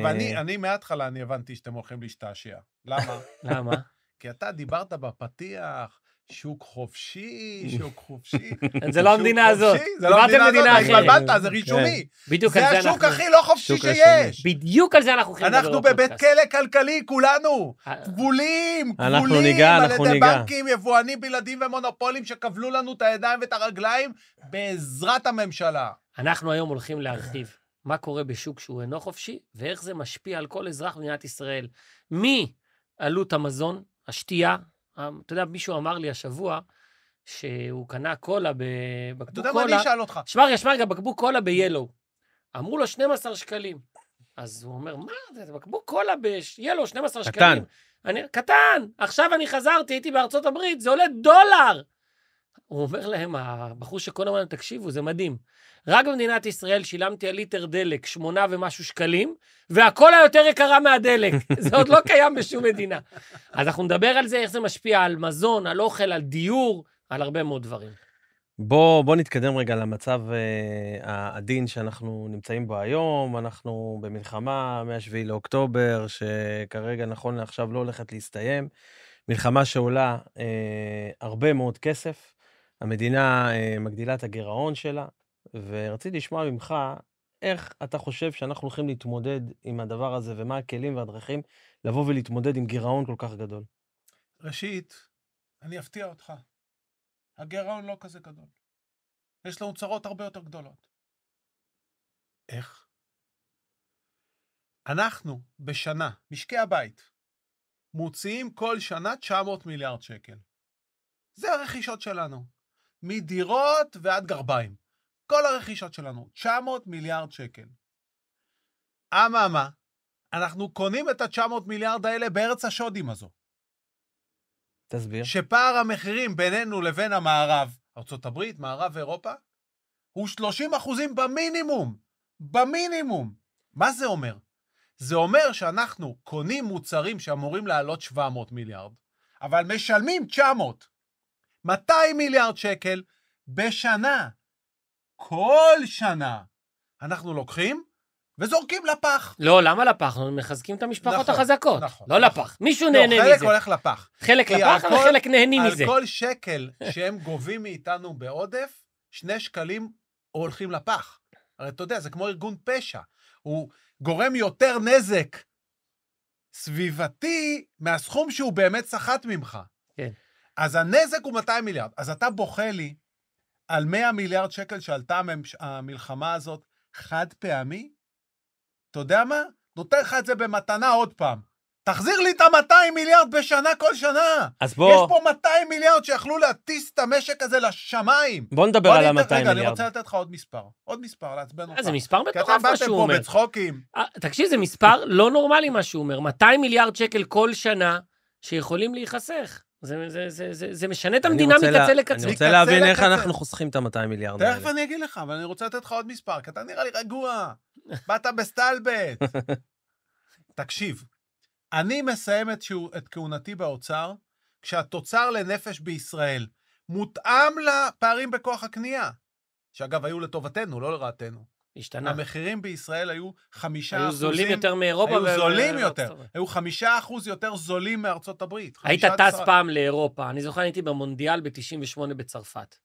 אבל אני, אה, אני מההתחלה אני הבנתי שאתם הולכים להשתעשע. למה? למה? כי אתה דיברת בפתיח, שוק חופשי, שוק לא חופשי. זה לא המדינה הזאת, זה דיברתם מדינה אחרת. התבלבלת, זה רישומי. כן. בדיוק על זה אנחנו... זה השוק הכי לא חופשי שיש. בדיוק על זה אנחנו הולכים לדבר אנחנו בבית כלא כלכלי, כולנו. אה, כבולים, כבולים על ידי בנקים, יבואנים בלעדים ומונופולים שכבלו לנו את הידיים ואת הרגליים בעזרת הממשלה. אנחנו היום הולכים להרחיב. מה קורה בשוק שהוא אינו חופשי, ואיך זה משפיע על כל אזרח במדינת ישראל. מעלות המזון, השתייה, אה, אתה יודע, מישהו אמר לי השבוע, שהוא קנה קולה בבקבוק קולה. אתה יודע מה, אני אשאל אותך. שמע רגע, שמע רגע, בקבוק קולה ביאלו. אמרו לו 12 שקלים. אז הוא אומר, מה, זה זה בקבוק קולה ביאלו, 12 קטן. שקלים. קטן. קטן, עכשיו אני חזרתי, הייתי בארצות הברית, זה עולה דולר. הוא אומר להם, הבחור שכל הזמן, תקשיבו, זה מדהים. רק במדינת ישראל שילמתי על ליטר דלק שמונה ומשהו שקלים, והכל היותר יקרה מהדלק. זה עוד לא קיים בשום מדינה. אז אנחנו נדבר על זה, איך זה משפיע על מזון, על אוכל, על דיור, על הרבה מאוד דברים. בוא, בוא נתקדם רגע למצב uh, העדין שאנחנו נמצאים בו היום. אנחנו במלחמה מ-7 לאוקטובר, שכרגע, נכון לעכשיו, לא הולכת להסתיים. מלחמה שעולה uh, הרבה מאוד כסף. המדינה אה, מגדילה את הגירעון שלה, ורציתי לשמוע ממך איך אתה חושב שאנחנו הולכים להתמודד עם הדבר הזה, ומה הכלים והדרכים לבוא ולהתמודד עם גירעון כל כך גדול. ראשית, אני אפתיע אותך. הגירעון לא כזה גדול. יש לנו צרות הרבה יותר גדולות. איך? אנחנו בשנה, משקי הבית, מוציאים כל שנה 900 מיליארד שקל. זה הרכישות שלנו. מדירות ועד גרביים. כל הרכישות שלנו, 900 מיליארד שקל. אממה, אנחנו קונים את ה-900 מיליארד האלה בארץ השודים הזו. תסביר. שפער המחירים בינינו לבין המערב, ארה"ב, מערב אירופה, הוא 30 אחוזים במינימום. במינימום. מה זה אומר? זה אומר שאנחנו קונים מוצרים שאמורים לעלות 700 מיליארד, אבל משלמים 900. 200 מיליארד שקל בשנה. כל שנה. אנחנו לוקחים וזורקים לפח. לא, למה לפח? אנחנו מחזקים את המשפחות נכון, החזקות. נכון. לא נכון. לפח. מישהו לא, נהנה לא, מזה. חלק הולך לפח. חלק לפח, אבל חלק נהנים מזה. על כל שקל שהם גובים מאיתנו בעודף, שני שקלים הולכים לפח. הרי אתה יודע, זה כמו ארגון פשע. הוא גורם יותר נזק סביבתי מהסכום שהוא באמת סחט ממך. כן. אז הנזק הוא 200 מיליארד. אז אתה בוכה לי על 100 מיליארד שקל שעלתה המלחמה הזאת חד פעמי? אתה יודע מה? נותן לך את זה במתנה עוד פעם. תחזיר לי את ה-200 מיליארד בשנה כל שנה. אז בוא... יש פה 200 מיליארד שיכלו להטיס את המשק הזה לשמיים. בוא נדבר בוא על ה-200 מיליארד. רגע, אני רוצה לתת לך עוד מספר. עוד מספר, לעצבן אה, אותך. זה מספר מטורף מה שהוא אומר. כי אתם באתם פה בצחוקים. אה, תקשיב, זה מספר לא נורמלי מה שהוא אומר. 200 מיליארד שקל כל שנה שיכולים להיחסך. זה, זה, זה, זה, זה משנה את המדינה מקצה לקצה. אני רוצה להבין איך אנחנו חוסכים את ה-200 מיליארד האלה. תכף אני אגיד לך, אבל אני רוצה לתת לך עוד מספר, כי אתה נראה לי רגוע. באת בסטלבט. תקשיב, אני מסיים את, שיעור, את כהונתי באוצר כשהתוצר לנפש בישראל מותאם לפערים בכוח הקנייה, שאגב, היו לטובתנו, לא לרעתנו. השתנה. המחירים בישראל היו חמישה אחוזים... היו זולים יותר מאירופה. היו ו... זולים יותר. היו חמישה אחוז יותר זולים מארצות הברית. היית טס פעם לאירופה. אני זוכר, הייתי במונדיאל ב-98 בצרפת.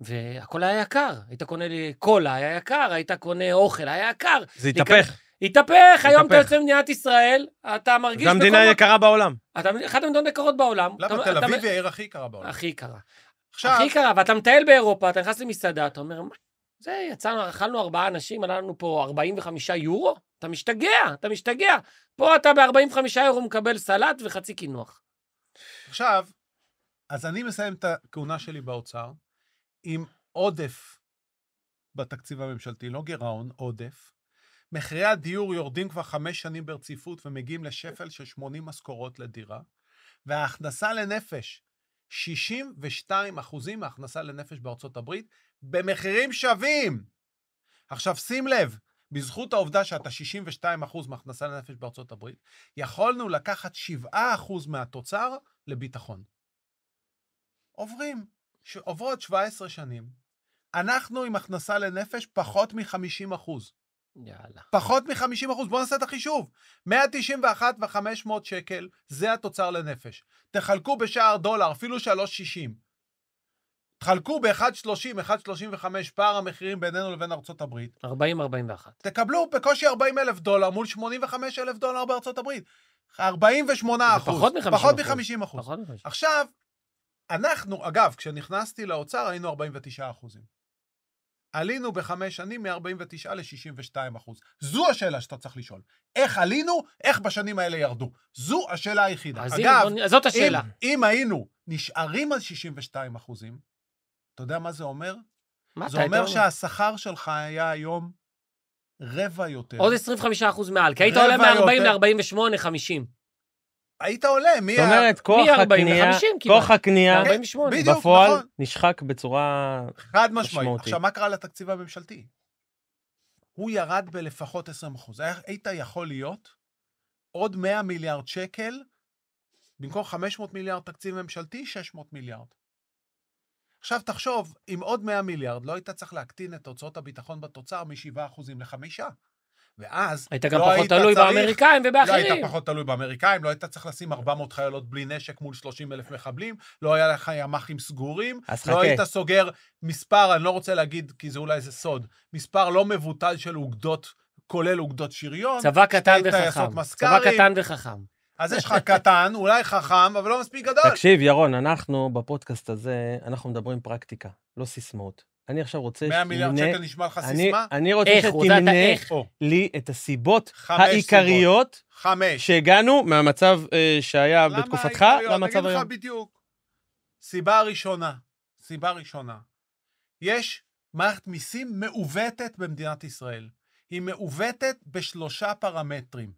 והכל היה יקר. היית קונה לי קולה, היה יקר, היית קונה אוכל, היה יקר. זה התהפך. התהפך, היום אתה יוצא ממדינת ישראל, אתה מרגיש... זו המדינה היקרה בעולם. אתה אחת המדינות היקרות בעולם. למה? תל אביב היא העיר הכי יקרה בעולם. הכי יקרה. עכשיו... הכי יקרה, ואתה מטייל באירופה, אתה נכנס למסעדה, אתה אומר, מה זה, יצאנו, אכלנו ארבעה אנשים, עלה לנו פה 45 יורו? אתה משתגע, אתה משתגע. פה אתה ב-45 יורו מקבל סלט וחצי קינוח. עכשיו, אז אני מסיים את הכהונה שלי באוצר עם עודף בתקציב הממשלתי, לא גירעון, עודף. מחירי הדיור יורדים כבר חמש שנים ברציפות ומגיעים לשפל של 80 משכורות לדירה, וההכנסה לנפש 62 אחוזים מההכנסה לנפש בארצות הברית, במחירים שווים. עכשיו שים לב, בזכות העובדה שאתה 62 אחוז מההכנסה לנפש בארצות הברית, יכולנו לקחת 7 אחוז מהתוצר לביטחון. עוברים, עוברות 17 שנים, אנחנו עם הכנסה לנפש פחות מ-50 אחוז. יאללה. פחות מ-50 אחוז, בואו נעשה את החישוב. 191 ו-500 שקל, זה התוצר לנפש. תחלקו בשער דולר, אפילו 3.60. תחלקו ב-1.30, 1.35 פער המחירים בינינו לבין ארצות הברית. 40-41. תקבלו בקושי 40 אלף דולר מול 85 אלף דולר בארצות הברית. 48 אחוז. פחות מ-50 אחוז. פחות מ-50 אחוז. עכשיו, אנחנו, אגב, כשנכנסתי לאוצר היינו 49 אחוזים. עלינו בחמש שנים מ-49 ל-62 אחוז. זו השאלה שאתה צריך לשאול. איך עלינו, איך בשנים האלה ירדו. זו השאלה היחידה. אז אגב, אם, הנה, זאת השאלה. אם, אם היינו נשארים על 62 אחוזים, אתה יודע מה זה אומר? מה זה אומר שהשכר שלך היה היום רבע יותר. עוד 25 אחוז מעל, כי היית עולה מ-40 ל-48, 50. היית עולה, מי... זאת אומרת, כוח הקנייה, כוח הקנייה כן, בפועל נכון. נשחק בצורה חד משמעית. עכשיו, מה קרה לתקציב הממשלתי? הוא ירד בלפחות 20 אחוז. היית יכול להיות עוד 100 מיליארד שקל, במקום 500 מיליארד תקציב ממשלתי, 600 מיליארד. עכשיו תחשוב, אם עוד 100 מיליארד לא היית צריך להקטין את הוצאות הביטחון בתוצר מ-7% ל-5%. ואז... היית גם לא פחות היית תלוי צריך, באמריקאים ובאחרים. לא היית פחות תלוי באמריקאים, לא היית צריך לשים 400 חיילות בלי נשק מול 30 אלף מחבלים, לא היה לך ימ"חים סגורים, לא חכה. היית סוגר מספר, אני לא רוצה להגיד, כי זה אולי זה סוד, מספר לא מבוטל של אוגדות, כולל אוגדות שריון. צבא קטן וחכם. צבא קטן וחכם. אז יש לך קטן, אולי חכם, אבל לא מספיק גדול. תקשיב, ירון, אנחנו בפודקאסט הזה, אנחנו מדברים פרקטיקה, לא סיסמאות. אני עכשיו רוצה שתמנה... 100 מיליארד שקל נשמע לך סיסמה? אני רוצה שתמנה לי את הסיבות העיקריות חמש. שהגענו מהמצב אה, שהיה בתקופתך למצב היום. אני בדיוק. סיבה ראשונה, סיבה ראשונה, יש מערכת מיסים מעוותת במדינת ישראל. היא מעוותת בשלושה פרמטרים.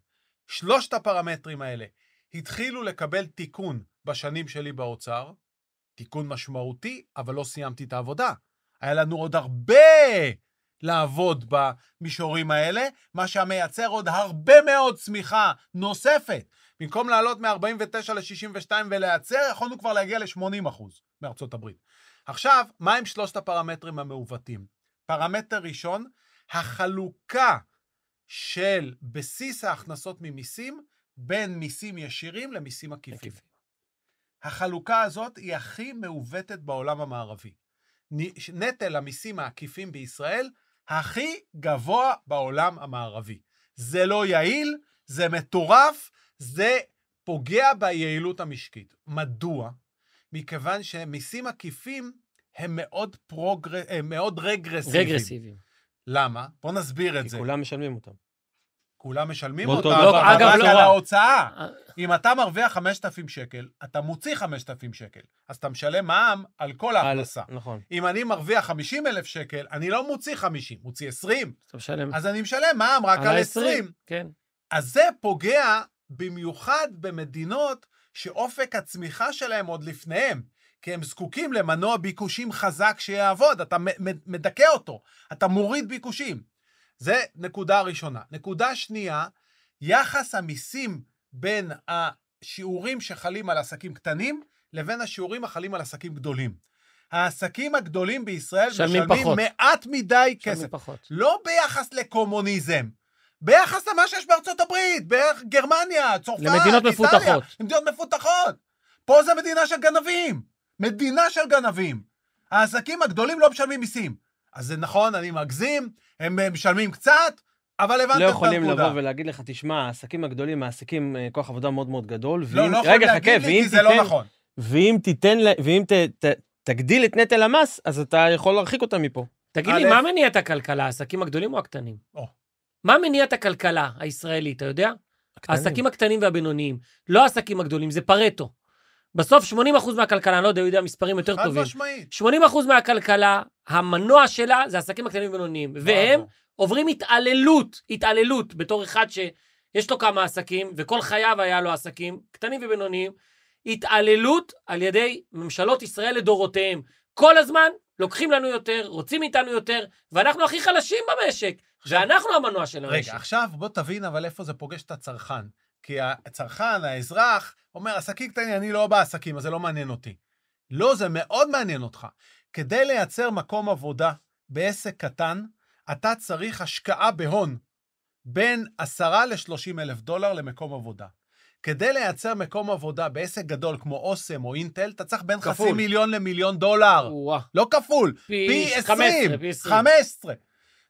שלושת הפרמטרים האלה התחילו לקבל תיקון בשנים שלי באוצר, תיקון משמעותי, אבל לא סיימתי את העבודה. היה לנו עוד הרבה לעבוד במישורים האלה, מה שמייצר עוד הרבה מאוד צמיחה נוספת. במקום לעלות מ-49 ל-62 ולייצר, יכולנו כבר להגיע ל-80 אחוז מארצות הברית. עכשיו, מה עם שלושת הפרמטרים המעוותים? פרמטר ראשון, החלוקה של בסיס ההכנסות ממיסים בין מיסים ישירים למיסים עקיפים. החלוקה הזאת היא הכי מעוותת בעולם המערבי. נטל המיסים העקיפים בישראל הכי גבוה בעולם המערבי. זה לא יעיל, זה מטורף, זה פוגע ביעילות המשקית. מדוע? מכיוון שמיסים עקיפים הם מאוד, פרוגר... הם אה, מאוד רגרסיביים. רגרסיביים. למה? בואו נסביר את זה. כי כולם משלמים אותם. כולם משלמים אותה, אבל רק לא על ההוצאה. אה. אם אתה מרוויח 5,000 שקל, אתה מוציא 5,000 שקל, אז אתה משלם מע"מ על כל ההכנסה. נכון. אם אני מרוויח 50,000 שקל, אני לא מוציא 50, מוציא 20. אתה משלם. אז אני משלם מע"מ רק על, 20. 20. כן. אז זה פוגע במיוחד במדינות שאופק הצמיחה שלהם עוד לפניהם, כי הם זקוקים למנוע ביקושים חזק שיעבוד, אתה מדכא אותו, אתה מוריד ביקושים. זה נקודה ראשונה. נקודה שנייה, יחס המיסים בין השיעורים שחלים על עסקים קטנים לבין השיעורים החלים על עסקים גדולים. העסקים הגדולים בישראל משלמים פחות. מעט מדי כסף. פחות. לא ביחס לקומוניזם, ביחס למה שיש בארצות הברית, ביחס גרמניה, צרפת, למדינות איטליה, מפותחות. למדינות מפותחות. פה זה מדינה של גנבים. מדינה של גנבים. העסקים הגדולים לא משלמים מיסים. אז זה נכון, אני מגזים, הם אה, משלמים קצת, אבל הבנתם את הנקודה. לא יכולים לבוא ולהגיד לך, תשמע, העסקים הגדולים מעסיקים אה, כוח עבודה מאוד מאוד גדול, לא, ואם... לא, לא יכולים להגיד לי, כי זה לא נכון. ואם תיתן, ואם ת, ת, תגדיל את נטל המס, אז אתה יכול להרחיק אותם מפה. תגיד לי, מה מניע את הכלכלה, העסקים הגדולים או הקטנים? מה מניע את הכלכלה הישראלית, אתה יודע? העסקים הקטנים והבינוניים, לא העסקים הגדולים, זה פרטו. בסוף 80% מהכלכלה, אני לא יודע, יודע מספרים יותר טובים. חד משמעית. 80% מהכלכלה המנוע שלה זה העסקים הקטנים והבינוניים, והם עוברים התעללות, התעללות, בתור אחד שיש לו כמה עסקים, וכל חייו היה לו עסקים, קטנים ובינוניים, התעללות על ידי ממשלות ישראל לדורותיהם. כל הזמן לוקחים לנו יותר, רוצים מאיתנו יותר, ואנחנו הכי חלשים במשק, עכשיו, ואנחנו המנוע של המשק. רגע, עכשיו בוא תבין אבל איפה זה פוגש את הצרכן. כי הצרכן, האזרח, אומר, עסקים קטנים, אני לא בעסקים, אז זה לא מעניין אותי. לא, זה מאוד מעניין אותך. כדי לייצר מקום עבודה בעסק קטן, אתה צריך השקעה בהון בין 10 ל-30 אלף דולר למקום עבודה. כדי לייצר מקום עבודה בעסק גדול כמו אוסם או אינטל, אתה צריך בין כפול. חצי מיליון למיליון דולר. ווא. לא כפול, פי, 20, פי 15.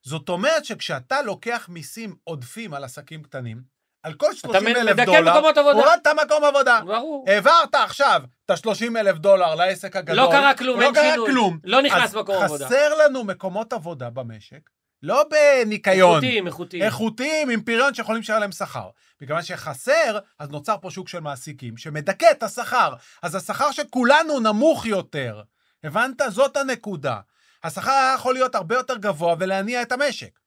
זאת אומרת שכשאתה לוקח מיסים עודפים על עסקים קטנים, על כל 30 אלף דולר, הורדת מקום עבודה. ברור. העברת עכשיו את ה-30 אלף דולר לעסק לא הגדול. לא קרה כלום, לא אין קרה כלום. לא נכנס מקום עבודה. חסר לנו מקומות עבודה במשק, לא בניקיון. איכותיים, איכותיים. איכותיים עם פריון שיכולים לשלם להם שכר. מכיוון שחסר, אז נוצר פה שוק של מעסיקים שמדכא את השכר. אז השכר של כולנו נמוך יותר. הבנת? זאת הנקודה. השכר היה יכול להיות הרבה יותר גבוה ולהניע את המשק.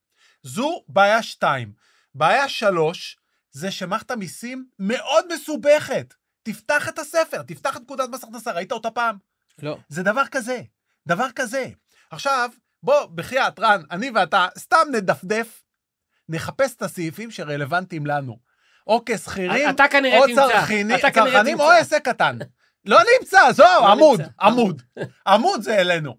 זו בעיה שתיים. בעיה שלוש, זה שמערכת המיסים מאוד מסובכת. תפתח את הספר, תפתח את פקודת מס הכנסה, ראית אותה פעם? לא. זה דבר כזה, דבר כזה. עכשיו, בוא, בחייאת, רן, אני ואתה סתם נדפדף, נחפש את הסעיפים שרלוונטיים לנו. אוקיי, או כשכירים, או צרכנים, או עסק קטן. לא נמצא, זו, לא עמוד, נמצא. אה. עמוד. עמוד זה אלינו.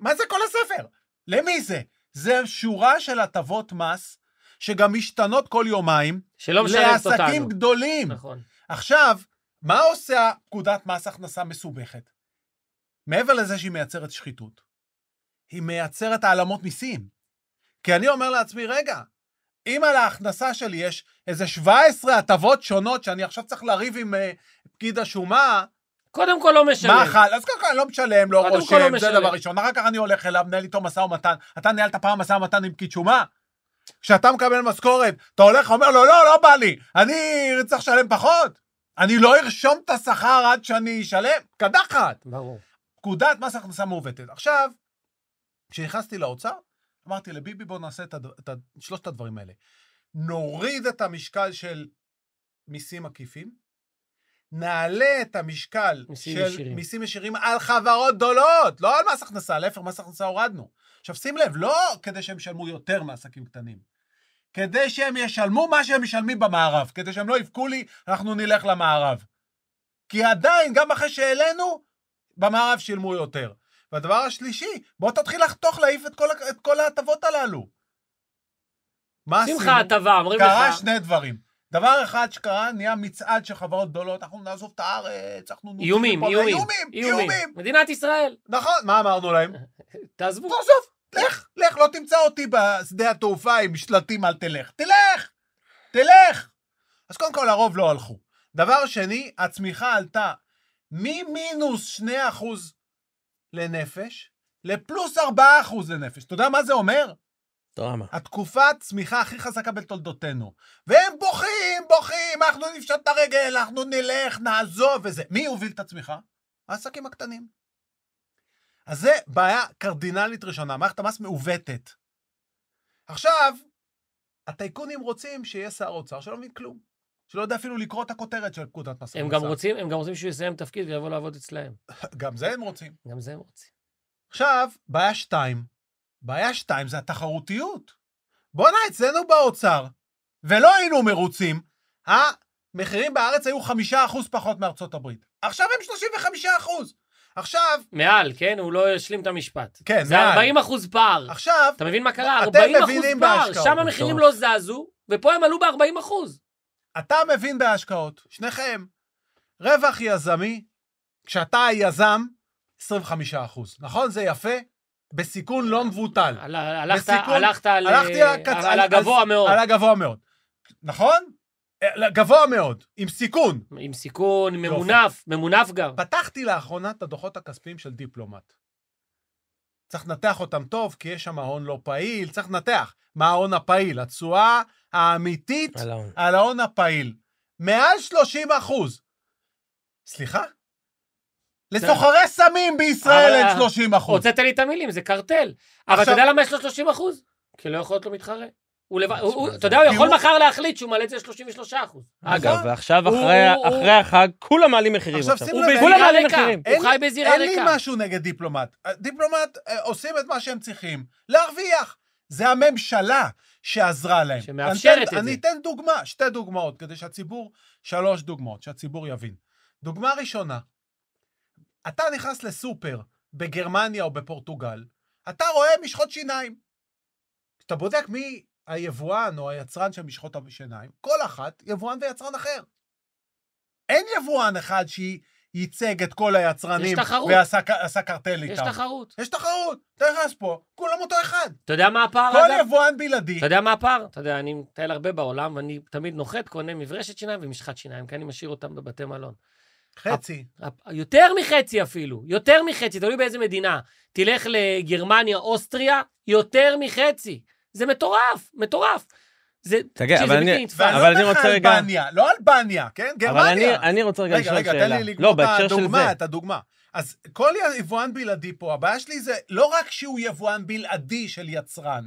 מה זה כל הספר? למי זה? זה שורה של הטבות מס שגם משתנות כל יומיים, שלא משלמת אותנו. לעסקים גדולים. נכון. עכשיו, מה עושה פקודת מס הכנסה מסובכת? מעבר לזה שהיא מייצרת שחיתות, היא מייצרת העלמות מיסים. כי אני אומר לעצמי, רגע, אם על ההכנסה שלי יש איזה 17 הטבות שונות שאני עכשיו צריך לריב עם uh, פקיד השומה, קודם כל לא משלם. מה חל? אז קודם כל אני לא משלם, לא רושם, לא זה דבר ראשון. אחר כך אני הולך אליו, מנהל איתו משא ומתן. אתה ניהלת פעם משא ומתן עם פקיד שומה? כשאתה מקבל משכורת, אתה הולך, ואומר לו, לא, לא בא לי, אני צריך לשלם פחות? אני לא ארשום את השכר עד שאני אשלם? קדחת. ברור. פקודת מס הכנסה מעוותת. עכשיו, כשנכנסתי לאוצר, אמרתי לביבי, בוא נעשה את, הד... את שלושת הדברים האלה. נוריד את המשקל של מיסים עקיפים, נעלה את המשקל מיסים של ישירים. מיסים ישירים על חברות גדולות, לא על מס הכנסה, להפך, מס הכנסה הורדנו. עכשיו שים לב, לא כדי שהם ישלמו יותר מעסקים קטנים, כדי שהם ישלמו מה שהם משלמים במערב, כדי שהם לא יבכו לי, אנחנו נלך למערב. כי עדיין, גם אחרי שהעלינו, במערב שילמו יותר. והדבר השלישי, בוא תתחיל לחתוך, להעיף את כל, ההטבות הללו. מה עשינו? שמחה הטבה, אומרים לך. קרה שני דברים. דבר אחד שקרה, נהיה מצעד של חברות גדולות, אנחנו נעזוב את הארץ, אנחנו... איומים, איומים, איומים, איומים. מדינת ישראל. נכון, מה אמרנו להם? תעזבו. תעזוב, לך, לך, לא תמצא אותי בשדה התעופה עם שלטים אל תלך. תלך! תלך! אז קודם כל, הרוב לא הלכו. דבר שני, הצמיחה עלתה ממינוס 2% לנפש לפלוס 4% לנפש. אתה יודע מה זה אומר? דרמה. התקופת צמיחה הכי חזקה בתולדותינו. והם בוכים, בוכים, אנחנו נפשט את הרגל, אנחנו נלך, נעזוב וזה. מי הוביל את הצמיחה? העסקים הקטנים. אז זה בעיה קרדינלית ראשונה, מערכת המס מעוותת. עכשיו, הטייקונים רוצים שיהיה שר אוצר שלא מבין כלום, שלא יודע אפילו לקרוא את הכותרת של פקודת מס הכנסה. הם הם גם רוצים שהוא יסיים תפקיד ויבוא לעבוד אצלהם. גם זה הם רוצים. גם זה הם רוצים. עכשיו, בעיה שתיים. בעיה שתיים זה התחרותיות. בואנה, אצלנו באוצר, ולא היינו מרוצים, המחירים בארץ היו חמישה אחוז פחות מארצות הברית. עכשיו הם 35%. עכשיו... מעל, כן? הוא לא ישלים את המשפט. כן, זה מעל. זה 40 אחוז פער. עכשיו... אתה מבין מה קרה? 40 אחוז פער. שם המחירים לא זזו, ופה הם עלו ב-40 אחוז. אתה מבין בהשקעות, שניכם. רווח יזמי, כשאתה היזם, 25 אחוז. נכון? זה יפה? בסיכון לא מבוטל. הלכת, בסיכון, הלכת על, אה, על, על, הגבוה מאוד. על הגבוה מאוד. נכון? אה, לא, גבוה מאוד, עם סיכון. עם סיכון, ממונף, ממונף גם. פתחתי לאחרונה את הדוחות הכספיים של דיפלומט. צריך לנתח אותם טוב, כי יש שם ההון לא פעיל, צריך לנתח מה ההון הפעיל, התשואה האמיתית על ההון, על ההון הפעיל. מעל 30 אחוז. סליחה? לסוחרי סמים בישראל אין 30 אה, אחוז. הוצאת לי את המילים, זה קרטל. אבל אתה יודע למה יש לו 30 אחוז? כי לא יכול להיות לו מתחרה. הוא לבד, אתה יודע, הוא יכול מחר להחליט שהוא מעלה את זה ל-33 אחוז. אגב, נכון. ועכשיו אחרי החג, כולם מעלים מחירים עכשיו. הוא בזירה ריקה, הוא חי בזירה ריקה. אין לי משהו נגד דיפלומט. דיפלומט אה, עושים את מה שהם צריכים, להרוויח. זה הממשלה שעזרה להם. שמאפשרת את זה. אני אתן דוגמה, שתי דוגמאות, כדי שהציבור, שלוש דוגמאות, שהציבור יבין. דוגמה ראשונה, אתה נכנס לסופר בגרמניה או בפורטוגל, אתה רואה משחות שיניים. כשאתה בודק מי היבואן או היצרן של משחות השיניים, כל אחת יבואן ויצרן אחר. אין יבואן אחד שייצג את כל היצרנים ועשה קרטל איתם. יש תחרות. יש תחרות. אתה נכנס פה, כולם אותו אחד. אתה יודע מה הפער? כל אגב? יבואן בלעדי. אתה יודע מה הפער? אתה יודע, אני מטייל הרבה בעולם, ואני תמיד נוחת, קונה מברשת שיניים ומשחת שיניים, כי אני משאיר אותם בבתי מלון. חצי. הפ... הפ... יותר מחצי אפילו, יותר מחצי, תלוי באיזה מדינה. תלך לגרמניה, אוסטריה, יותר מחצי. זה מטורף, מטורף. זה, תגיד, אבל, אני, אבל אני רוצה רגע... אלבניה, לא אלבניה, כן? גרמניה. אבל אני, אני רוצה רגע לשאול שאלה. רגע, רגע, תן לי לא, לגמור לא, את הדוגמה, את הדוגמה. אז כל יבואן בלעדי פה, הבעיה שלי זה לא רק שהוא יבואן בלעדי של יצרן,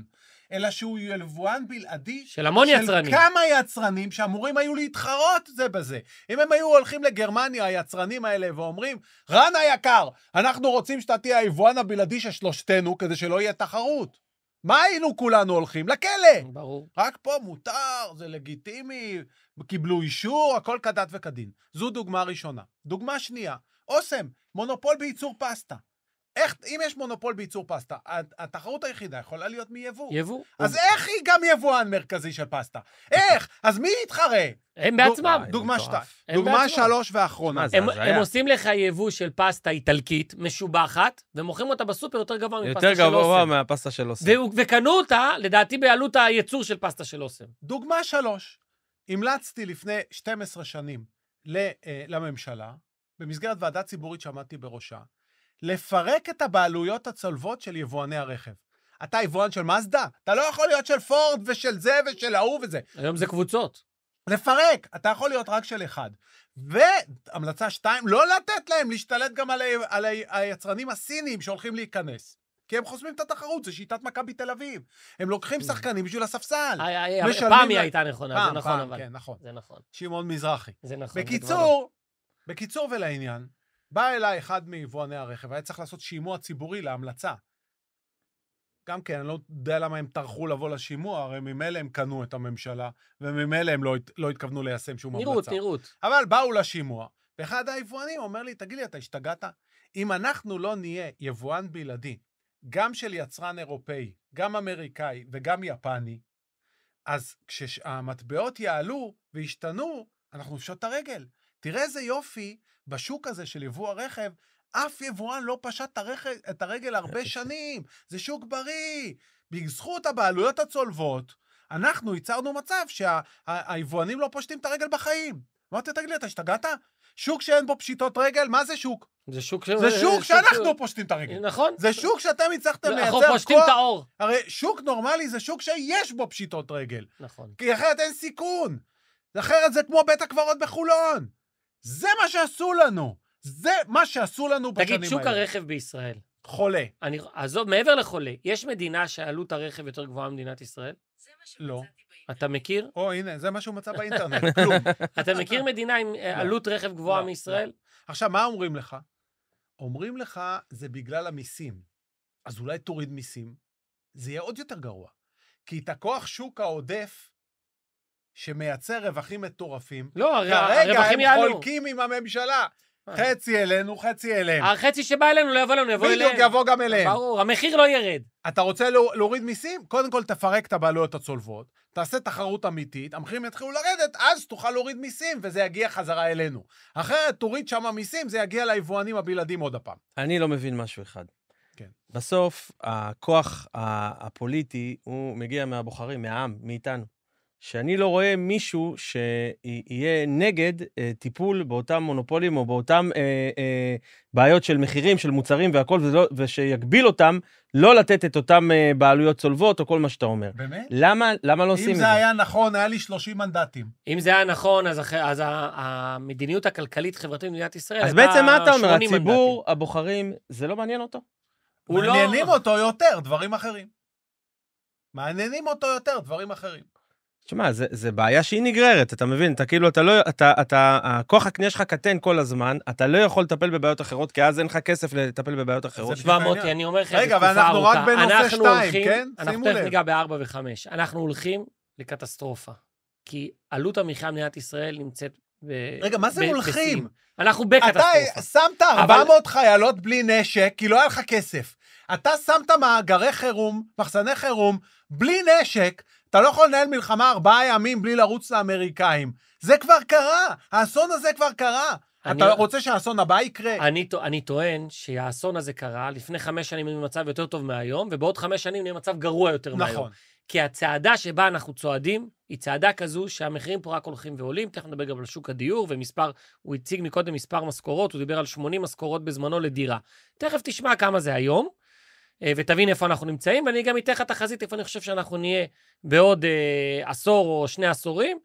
אלא שהוא יבואן בלעדי של המון של יצרנים. כמה יצרנים שאמורים היו להתחרות זה בזה. אם הם היו הולכים לגרמניה, היצרנים האלה, ואומרים, רן היקר, אנחנו רוצים שאתה תהיה היבואן הבלעדי של שלושתנו, כדי שלא יהיה תחרות. מה היינו כולנו הולכים? לכלא. ברור. רק פה מותר, זה לגיטימי, קיבלו אישור, הכל כדת וכדין. זו דוגמה ראשונה. דוגמה שנייה, אוסם, מונופול בייצור פסטה. איך, אם יש מונופול בייצור פסטה, התחרות היחידה יכולה להיות מייבוא. יבוא. אז ו... איך היא גם יבואן מרכזי של פסטה? איך? אז מי יתחרה? הם בעצמם. אה, דוגמה שתיים. דוגמה שלוש ואחרונה. הם, הם עושים לך יבוא של פסטה איטלקית, משובחת, ומוכרים אותה בסופר יותר גבוה מפסטה של אוסם. יותר גבוה מהפסטה של אוסם. וקנו אותה, לדעתי, בעלות הייצור של פסטה של אוסם. דוגמה שלוש. המלצתי לפני 12 שנים אה, לממשלה, במסגרת ועדה ציבורית שעמדתי בראשה, לפרק את הבעלויות הצולבות של יבואני הרכב. אתה יבואן של מזדה? אתה לא יכול להיות של פורד ושל זה ושל ההוא וזה. היום זה קבוצות. לפרק, אתה יכול להיות רק של אחד. והמלצה שתיים, לא לתת להם להשתלט גם על, ה... על ה... היצרנים הסינים שהולכים להיכנס. כי הם חוסמים את התחרות, זו שיטת מכבי תל אביב. הם לוקחים כן. שחקנים בשביל הספסל. אה, אה, אה, פעם היא הייתה נכונה, פעם, זה נכון פעם, אבל. כן, נכון. זה נכון. שמעון מזרחי. זה נכון. לא. בקיצור, בקיצור ולעניין, בא אליי אחד מיבואני הרכב, היה צריך לעשות שימוע ציבורי להמלצה. גם כן, אני לא יודע למה הם טרחו לבוא לשימוע, הרי ממילא הם קנו את הממשלה, וממילא הם לא, לא התכוונו ליישם שום נראות, המלצה. נראות, נראות. אבל באו לשימוע, ואחד היבואנים אומר לי, תגיד לי, אתה השתגעת? אם אנחנו לא נהיה יבואן בלעדי, גם של יצרן אירופאי, גם אמריקאי וגם יפני, אז כשהמטבעות יעלו וישתנו, אנחנו נפשוט את הרגל. תראה איזה יופי בשוק הזה של יבוא הרכב, אף יבואן לא פשט את, הרכב, את הרגל הרבה שנים. זה שוק בריא. בזכות הבעלויות הצולבות, אנחנו ייצרנו מצב שהיבואנים שה, לא פושטים את הרגל בחיים. אמרתי, תגיד לי, אתה השתגעת? שוק שאין בו פשיטות רגל, מה זה שוק? זה שוק, ש... זה שוק שאנחנו שוק... פושטים את הרגל. נכון. זה שוק שאתם הצלחתם לייצר כוח. אנחנו פושטים את האור. הרי שוק נורמלי זה שוק שיש בו פשיטות רגל. נכון. כי אחרת אין סיכון. אחרת זה כמו בית הקברות בחולון. זה מה שעשו לנו. זה מה שעשו לנו בשנים האלה. תגיד, שוק הרכב בישראל. חולה. אני, עזוב, מעבר לחולה, יש מדינה שעלות הרכב יותר גבוהה ממדינת ישראל? זה מה שמצאתי לא. אתה מכיר? או, הנה, זה מה שהוא מצא באינטרנט, כלום. אתה מכיר מדינה עם אה, לא, עלות רכב לא, גבוהה לא. מישראל? עכשיו, מה אומרים לך? אומרים לך, זה בגלל המיסים. אז אולי תוריד מיסים? זה יהיה עוד יותר גרוע. כי את הכוח שוק העודף שמייצר רווחים מטורפים, לא, הרי הרווחים יעלו. כרגע הם חולקים עם הממשלה. אה. חצי אלינו, חצי אליהם. החצי אה, שבא אלינו לא יבוא אלינו, יבוא אליהם. בדיוק, יבוא גם אליהם. ברור, המחיר לא ירד. אתה רוצה להוריד מיסים? קודם כל תפרק את הבעלויות הצולבות, תעשה תחרות אמיתית, המחירים יתחילו לרדת, אז תוכל להוריד מיסים וזה יגיע חזרה אלינו. אחרת תוריד שם מיסים, זה יגיע ליבואנים הבלעדים עוד הפעם. אני לא מבין משהו אחד. כן. בסוף, הכוח הפוליטי, הוא מגיע מהבוחרים, מהעם, מאיתנו. שאני לא רואה מישהו שיהיה נגד אה, טיפול באותם מונופולים או באותם אה, אה, בעיות של מחירים, של מוצרים והכול, לא, ושיגביל אותם לא לתת את אותם אה, בעלויות צולבות או כל מה שאתה אומר. באמת? למה, למה לא עושים את זה? אם זה היה נכון, היה לי 30 מנדטים. אם זה היה נכון, אז, אחרי, אז המדיניות הכלכלית-חברתית במדינת ישראל אז בעצם מה אתה אומר? הציבור, מנדטים. הבוחרים, זה לא מעניין אותו? לא- מעניינים לא... אותו יותר דברים אחרים. מעניינים אותו יותר דברים אחרים. תשמע, זה, זה בעיה שהיא נגררת, אתה מבין? אתה כאילו, אתה לא, אתה, אתה, הכוח הקנייה שלך קטן כל הזמן, אתה לא יכול לטפל בבעיות אחרות, כי אז אין לך כסף לטפל בבעיות אחרות. תשמע, מוטי, אני אומר לך, רגע, אבל אנחנו רק בנושא שתיים, כן? אנחנו תכף ניגע בארבע וחמש. אנחנו הולכים לקטסטרופה, כי עלות המחיה במדינת ישראל נמצאת ב... רגע, מה זה הולכים? אנחנו בקטסטרופה. אתה שמת 400 חיילות בלי נשק, כי לא היה לך כסף. אתה שמת מאגרי חירום, מחסני חירום, בלי נשק, אתה לא יכול לנהל מלחמה ארבעה ימים בלי לרוץ לאמריקאים. זה כבר קרה, האסון הזה כבר קרה. אני, אתה לא- רוצה שהאסון הבא יקרה? אני, אני טוען שהאסון הזה קרה לפני חמש שנים היינו במצב יותר טוב מהיום, ובעוד חמש שנים נהיה מצב גרוע יותר נכון. מהיום. נכון. כי הצעדה שבה אנחנו צועדים היא צעדה כזו שהמחירים פה רק הולכים ועולים, תכף נדבר גם על שוק הדיור ומספר, הוא הציג מקודם מספר משכורות, הוא דיבר על 80 משכורות בזמנו לדירה. תכף תשמע כמה זה היום, אה, ותבין איפה אנחנו נמצאים, ואני גם אתן לך תחזית איפה אני חושב שאנחנו נהיה בעוד אה, עשור או שני עשורים,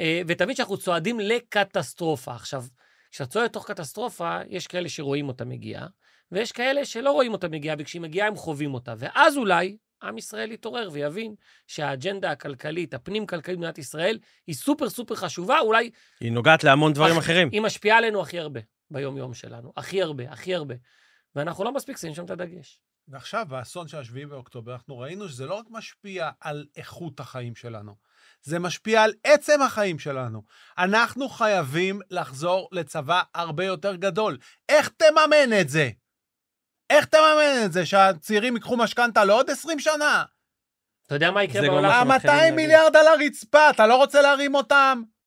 אה, ותבין שאנחנו צועדים לקטסטרופה. עכשיו, כשאתה צועד תוך קטסטרופה, יש כאלה שרואים אותה מגיעה, ויש כאלה שלא רואים אותה מגיעה, וכשהיא מגיעה הם חווים אותה. ואז אולי עם ישראל יתעורר ויבין שהאג'נדה הכלכלית, הפנים-כלכלית במדינת ישראל, היא סופר סופר חשובה, אולי... היא נוגעת להמון דברים אח... אחרים. היא משפיעה עלינו הכי הרבה ביום-יום שלנו, הכי הרבה, הכי הרבה. ואנחנו לא מספיק שמים שם את הדגש. ועכשיו, באסון של 7 באוקטובר, אנחנו ראינו שזה לא רק משפיע על איכות החיים שלנו, זה משפיע על עצם החיים שלנו. אנחנו חייבים לחזור לצבא הרבה יותר גדול. איך תממן את זה? איך תממן את זה, שהצעירים ייקחו משכנתה לעוד 20 שנה? אתה יודע מה יקרה בעולם? ה-200 מיליארד על הרצפה, אתה לא רוצה להרים אותם?